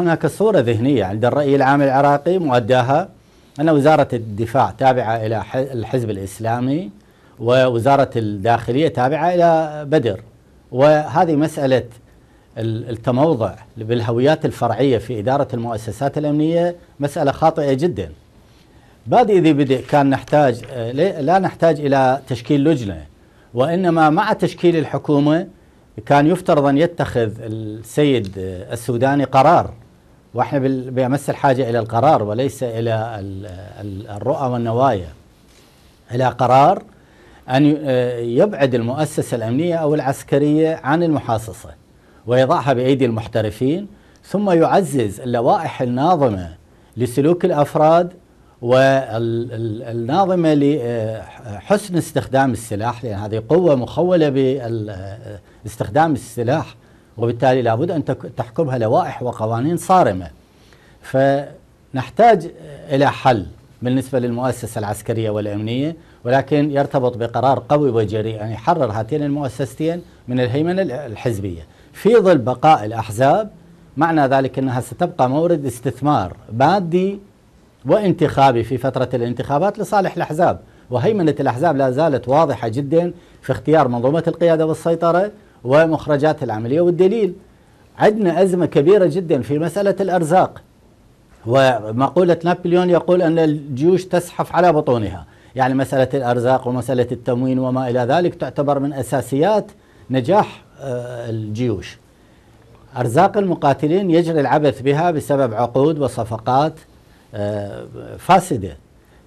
هناك صورة ذهنية عند الرأي العام العراقي مؤداها أن وزارة الدفاع تابعة إلى الحزب الإسلامي ووزارة الداخلية تابعة إلى بدر وهذه مسألة التموضع بالهويات الفرعية في إدارة المؤسسات الأمنية مسألة خاطئة جدا بادئ ذي بدء كان نحتاج لا نحتاج إلى تشكيل لجنة وإنما مع تشكيل الحكومة كان يفترض أن يتخذ السيد السوداني قرار واحنا بامس الحاجه الى القرار وليس الى الرؤى والنوايا الى قرار ان آه، يبعد المؤسسه الامنيه او العسكريه عن المحاصصه ويضعها بايدي المحترفين ثم يعزز اللوائح الناظمه لسلوك الافراد والناظمه لحسن آه، استخدام السلاح لان هذه قوه مخوله باستخدام آه، السلاح وبالتالي لابد أن تحكمها لوائح وقوانين صارمة فنحتاج إلى حل بالنسبة للمؤسسة العسكرية والأمنية ولكن يرتبط بقرار قوي وجريء أن يحرر هاتين المؤسستين من الهيمنة الحزبية في ظل بقاء الأحزاب معنى ذلك أنها ستبقى مورد استثمار مادي وانتخابي في فترة الانتخابات لصالح الأحزاب وهيمنة الأحزاب لا زالت واضحة جدا في اختيار منظومة القيادة والسيطرة ومخرجات العملية والدليل عندنا أزمة كبيرة جدا في مسألة الأرزاق ومقولة نابليون يقول أن الجيوش تزحف على بطونها يعني مسألة الأرزاق ومسألة التموين وما إلى ذلك تعتبر من أساسيات نجاح آه، الجيوش أرزاق المقاتلين يجري العبث بها بسبب عقود وصفقات آه، فاسدة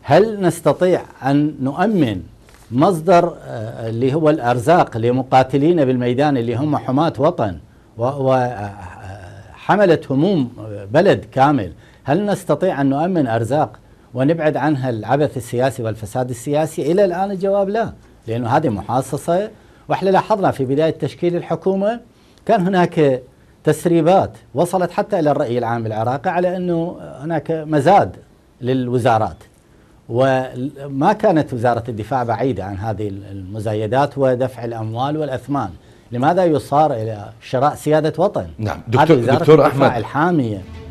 هل نستطيع أن نؤمن مصدر آه، اللي هو الأرزاق لمقاتلين بالميدان اللي هم حماة وطن وحملة آه، آه، هموم بلد كامل هل نستطيع أن نؤمن أرزاق ونبعد عنها العبث السياسي والفساد السياسي إلى الآن الجواب لا لأنه هذه محاصصة وإحنا لاحظنا في بداية تشكيل الحكومة كان هناك تسريبات وصلت حتى إلى الرأي العام العراقي على أنه هناك مزاد للوزارات وما كانت وزارة الدفاع بعيدة عن هذه المزايدات ودفع الأموال والأثمان لماذا يصار إلى شراء سيادة وطن نعم دكتور, دكتور أحمد الحامية